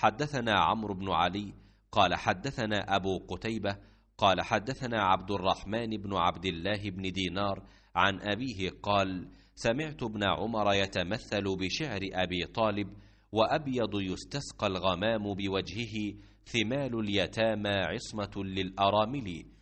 حدثنا عمرو بن علي قال حدثنا ابو قتيبه قال حدثنا عبد الرحمن بن عبد الله بن دينار عن ابيه قال سمعت ابن عمر يتمثل بشعر ابي طالب وابيض يستسقى الغمام بوجهه ثمال اليتامى عصمه للارامل